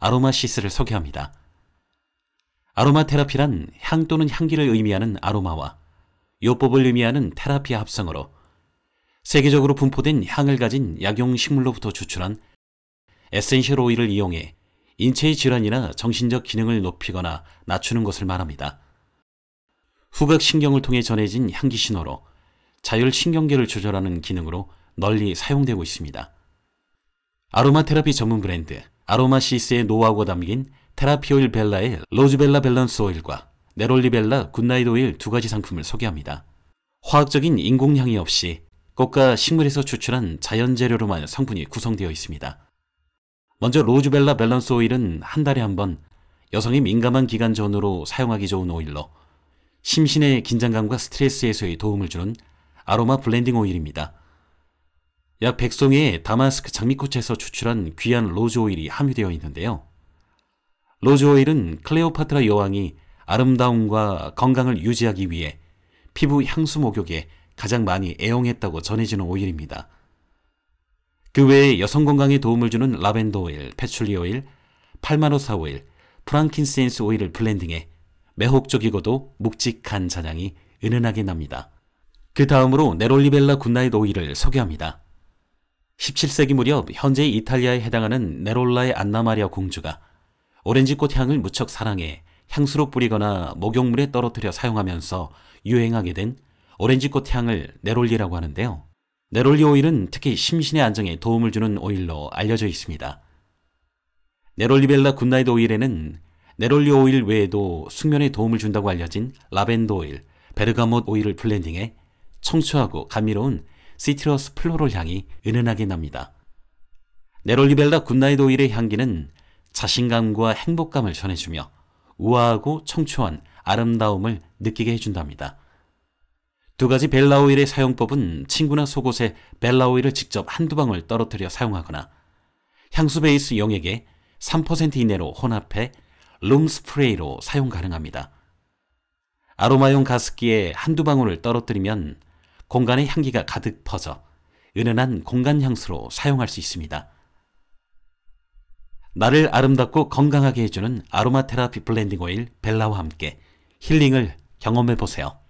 아로마시스를 소개합니다. 아로마 테라피란 향 또는 향기를 의미하는 아로마와 요법을 의미하는 테라피 합성으로 세계적으로 분포된 향을 가진 약용식물로부터 추출한 에센셜 오일을 이용해 인체의 질환이나 정신적 기능을 높이거나 낮추는 것을 말합니다. 후각신경을 통해 전해진 향기 신호로 자율신경계를 조절하는 기능으로 널리 사용되고 있습니다. 아로마 테라피 전문 브랜드 아로마시스의 노하우가 담긴 테라피오일 벨라의 로즈벨라 밸런스 오일과 네롤리벨라 굿나잇 오일 두 가지 상품을 소개합니다. 화학적인 인공향이 없이 꽃과 식물에서 추출한 자연 재료로만 성분이 구성되어 있습니다. 먼저 로즈벨라 밸런스 오일은 한 달에 한 번 여성이 민감한 기간 전후로 사용하기 좋은 오일로 심신의 긴장감과 스트레스에서에 도움을 주는 아로마 블렌딩 오일입니다. 약 100송의 다마스크 장미꽃에서 추출한 귀한 로즈 오일이 함유되어 있는데요. 로즈 오일은 클레오파트라 여왕이 아름다움과 건강을 유지하기 위해 피부 향수 목욕에 가장 많이 애용했다고 전해지는 오일입니다. 그 외에 여성 건강에 도움을 주는 라벤더 오일, 패출리 오일, 팔마로사 오일, 프랑킨센스 오일을 블렌딩해 매혹적이고도 묵직한 잔향이 은은하게 납니다. 그 다음으로 네롤리벨라 굿나잇 오일을 소개합니다. 17세기 무렵 현재 이탈리아에 해당하는 네롤라의 안나마리아 공주가 오렌지꽃 향을 무척 사랑해 향수로 뿌리거나 목욕물에 떨어뜨려 사용하면서 유행하게 된 오렌지꽃 향을 네롤리라고 하는데요. 네롤리 오일은 특히 심신의 안정에 도움을 주는 오일로 알려져 있습니다. 네롤리벨라 굿나잇 오일에는 네롤리 오일 외에도 숙면에 도움을 준다고 알려진 라벤더 오일, 베르가못 오일을 블렌딩해 청초하고 감미로운 시트러스 플로럴 향이 은은하게 납니다. 네롤리벨라 굿나잇 오일의 향기는 자신감과 행복감을 전해주며 우아하고 청초한 아름다움을 느끼게 해준답니다. 두 가지 벨라 오일의 사용법은 친구나 속옷에 벨라 오일을 직접 한두 방울 떨어뜨려 사용하거나 향수 베이스 용액에 3% 이내로 혼합해 룸 스프레이로 사용 가능합니다. 아로마용 가습기에 한두 방울을 떨어뜨리면 공간의 향기가 가득 퍼져 은은한 공간 향수로 사용할 수 있습니다. 나를 아름답고 건강하게 해주는 아로마 테라피 블렌딩 오일 벨라와 함께 힐링을 경험해 보세요.